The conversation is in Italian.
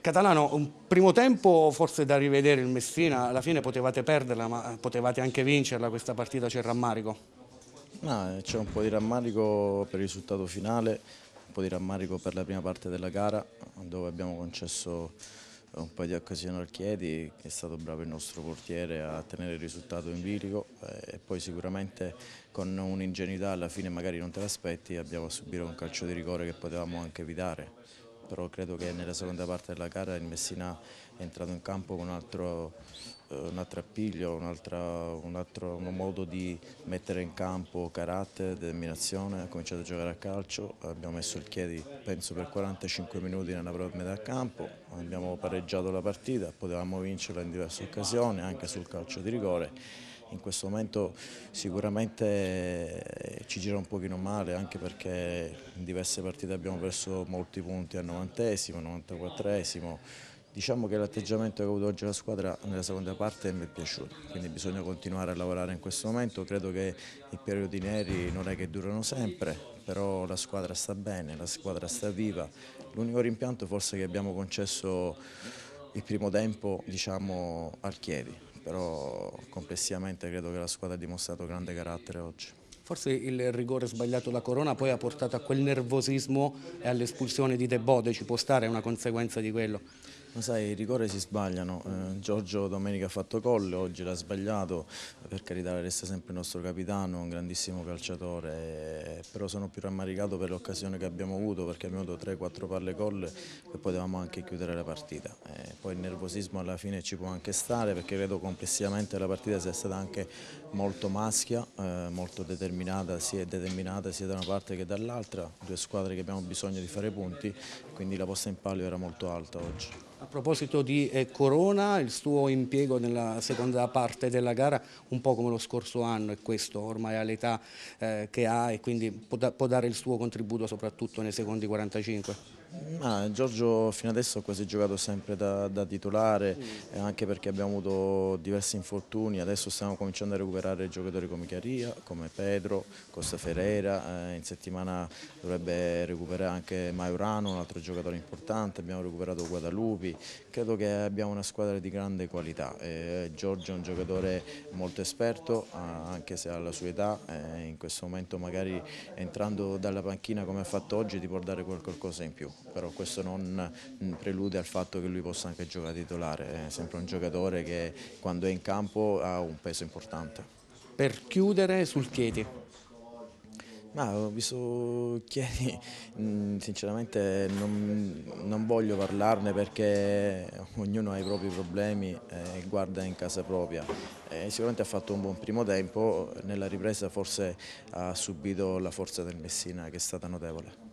Catalano, un primo tempo forse da rivedere il Messina, alla fine potevate perderla ma potevate anche vincerla, questa partita c'è il rammarico? No, c'è un po' di rammarico per il risultato finale, un po' di rammarico per la prima parte della gara dove abbiamo concesso un paio di occasioni al Chiedi che è stato bravo il nostro portiere a tenere il risultato in bilico eh, e poi sicuramente con un'ingenuità alla fine magari non te l'aspetti abbiamo a subire un calcio di rigore che potevamo anche evitare però credo che nella seconda parte della gara il Messina è entrato in campo con un altro, eh, un altro appiglio, un altro, un altro un modo di mettere in campo carattere, determinazione, ha cominciato a giocare a calcio, abbiamo messo il piede penso per 45 minuti nella propria metà campo, abbiamo pareggiato la partita, potevamo vincerla in diverse occasioni anche sul calcio di rigore in questo momento sicuramente eh, ci gira un pochino male anche perché in diverse partite abbiamo perso molti punti al 90 94 Diciamo che l'atteggiamento che ha avuto oggi la squadra nella seconda parte mi è piaciuto, quindi bisogna continuare a lavorare in questo momento, credo che i periodi neri non è che durano sempre, però la squadra sta bene, la squadra sta viva, l'unico rimpianto forse che abbiamo concesso il primo tempo diciamo, al Chievi però complessivamente credo che la squadra ha dimostrato grande carattere oggi. Forse il rigore sbagliato da Corona poi ha portato a quel nervosismo e all'espulsione di De Bode, ci può stare una conseguenza di quello? Ma sai, i rigori si sbagliano, eh, Giorgio domenica ha fatto gol, oggi l'ha sbagliato, per carità resta sempre il nostro capitano, un grandissimo calciatore, eh, però sono più rammaricato per l'occasione che abbiamo avuto perché abbiamo avuto 3-4 palle gol e potevamo anche chiudere la partita. Eh, poi il nervosismo alla fine ci può anche stare perché credo complessivamente la partita sia stata anche molto maschia, eh, molto determinata, sia determinata sia da una parte che dall'altra, due squadre che abbiamo bisogno di fare punti, quindi la posta in palio era molto alta oggi. A proposito di eh, Corona, il suo impiego nella seconda parte della gara, un po' come lo scorso anno, e questo, ormai ha l'età eh, che ha e quindi può dare il suo contributo soprattutto nei secondi 45. Ah, Giorgio fino adesso ha quasi giocato sempre da, da titolare mm. Eh, anche perché abbiamo avuto diversi infortuni, adesso stiamo cominciando a recuperare giocatori come Chiaria, come Pedro, Costa Ferreira, eh, in settimana dovrebbe recuperare anche Maiorano, un altro giocatore importante, abbiamo recuperato Guadalupi, credo che abbiamo una squadra di grande qualità, eh, Giorgio è un giocatore molto esperto eh, anche se alla sua età, eh, in questo momento magari entrando dalla panchina come ha fatto oggi ti può dare qualcosa in più però questo non mm, prelude al fatto che lui possa anche giocare titolare, è sempre un giocatore che quando è in campo ha un peso importante. Per chiudere sul Chieti, ma ho visto Chieti, mm, sinceramente non, non, voglio parlarne perché ognuno ha i propri problemi e guarda in casa propria. E sicuramente ha fatto un buon primo tempo, nella ripresa forse ha subito la forza del Messina che è stata notevole.